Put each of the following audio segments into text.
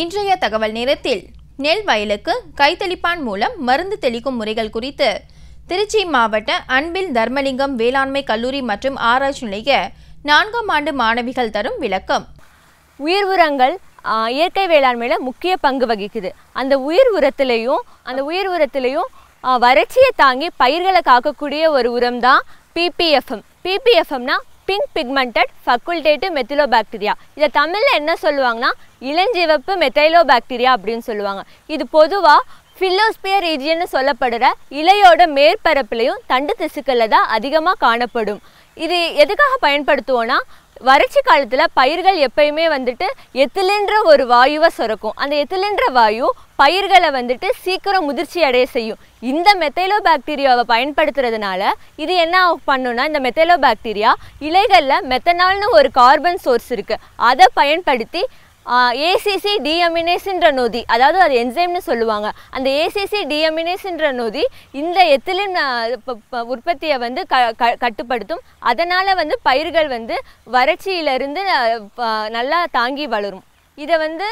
இன்றைய தகவல் நேரத்தில் நெல் வயலுக்கு கைத்தளிப்பான் மூலம் மருந்து தெளிக்கும் முறைகள் குறித்து திருச்சி மாவட்ட அன்பில் தர்மலிங்கம் வேளாண்மை கல்லூரி மற்றும் ஆராய்ச்சி நிலைய நான்காம் ஆண்டு மாணவிகள் தரும் விளக்கம் உயிர் உரங்கள் இயற்கை வேளாண்மையில் முக்கிய பங்கு வகிக்குது அந்த உயிர் உரத்துலேயும் அந்த உயிர் உரத்திலையும் வறட்சியை தாங்கி பயிர்களை காக்கக்கூடிய ஒரு உரம் தான் பிபிஎஃப்எம் பிபிஎஃப்எம்னா pink pigmented facultative methylobacteria இதை தமிழில் என்ன சொல்லுவாங்கன்னா இளஞ்சிவப்பு மெத்தைலோ பாக்டீரியா அப்படின்னு சொல்லுவாங்க இது பொதுவாக ஃபில்லோஸ்பியர் ரீஜியன்னு சொல்லப்படுற இலையோட மேற்பரப்புலையும் தண்டு திசுக்களில் தான் அதிகமாக காணப்படும் இது எதுக்காக பயன்படுத்துவோன்னா வறட்சி காலத்தில் பயிர்கள் எப்பயுமே வந்துட்டு எத்திலின்ற ஒரு வாயுவை சுரக்கும் அந்த எத்திலின்ற வாயு பயிர்களை வந்துட்டு சீக்கிரம் முதிர்ச்சி அடைய செய்யும் இந்த மெத்தைலோ பாக்டீரியாவை பயன்படுத்துறதுனால இது என்ன பண்ணுன்னா இந்த மெத்தைலோ பாக்டீரியா இலைகளில் மெத்தனால்னு ஒரு கார்பன் சோர்ஸ் இருக்குது அதை பயன்படுத்தி ஏசிசி டிஎமினேஸ்ன்ற நொதி அதாவது அது என்ஜைம்னு சொல்லுவாங்க அந்த ஏசிசி டிஎமினேஸ்ன்ற நொதி இந்த எத்திலின் உற்பத்தியை வந்து க கட்டுப்படுத்தும் அதனால் வந்து பயிர்கள் வந்து வறட்சியிலிருந்து நல்லா தாங்கி வளரும் இதை வந்து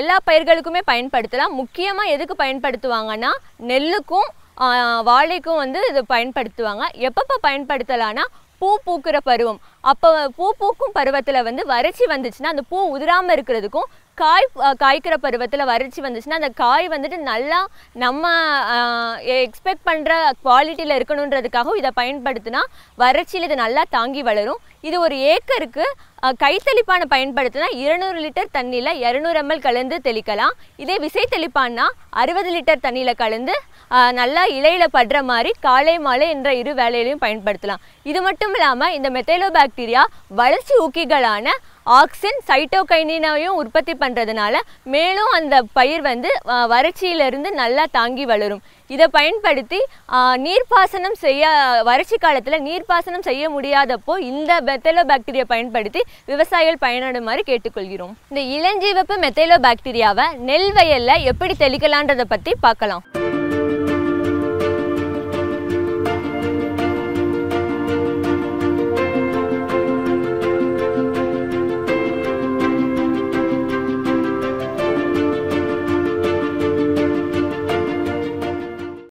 எல்லா பயிர்களுக்குமே பயன்படுத்தலாம் முக்கியமாக எதுக்கு பயன்படுத்துவாங்கன்னா நெல்லுக்கும் வாழைக்கும் வந்து இது பயன்படுத்துவாங்க எப்பப்போ பயன்படுத்தலான்னா பூ பூக்கிற பருவம் அப்போ பூ பூக்கும் பருவத்தில் வந்து வறட்சி வந்துச்சுன்னா அந்த பூ உதிராமல் இருக்கிறதுக்கும் காய் காய்க்கிற பருவத்தில் வறட்சி வந்துச்சுன்னா அந்த காய் வந்துட்டு நல்லா நம்ம எக்ஸ்பெக்ட் பண்ணுற குவாலிட்டியில் இருக்கணுன்றதுக்காகவும் இதை பயன்படுத்தினா வறட்சியில் இது நல்லா தாங்கி வளரும் இது ஒரு ஏக்கருக்கு கைத்தெளிப்பானை பயன்படுத்தினா இருநூறு லிட்டர் தண்ணியில் இரநூறு எம்எல் கலந்து தெளிக்கலாம் இதே விசை தெளிப்பான்னா அறுபது லிட்டர் தண்ணியில் கலந்து நல்லா இலையில் படுற மாதிரி காலை மாலை என்ற இரு வேலையிலையும் பயன்படுத்தலாம் இது மட்டும் இல்லாமல் இந்த மெத்தைலோ பாக்டீரியா வளர்ச்சி ஊக்கிகளான ஆக்சின் சைட்டோகைனினையும் உற்பத்தி பண்ணுறதுனால மேலும் அந்த பயிர் வந்து வறட்சியிலிருந்து நல்லா தாங்கி வளரும் இதை பயன்படுத்தி நீர்ப்பாசனம் செய்ய வறட்சி காலத்தில் நீர்ப்பாசனம் செய்ய முடியாதப்போ இந்த மெத்தைலோ பாக்டீரியா பயன்படுத்தி விவசாயிகள் பயனடுமாறு கேட்டுக்கொள்கிறோம் இந்த இளஞ்சிவப்பு மெத்தைலோ பாக்டீரியாவை நெல் வயலில் எப்படி தெளிக்கலான்றதை பற்றி பார்க்கலாம்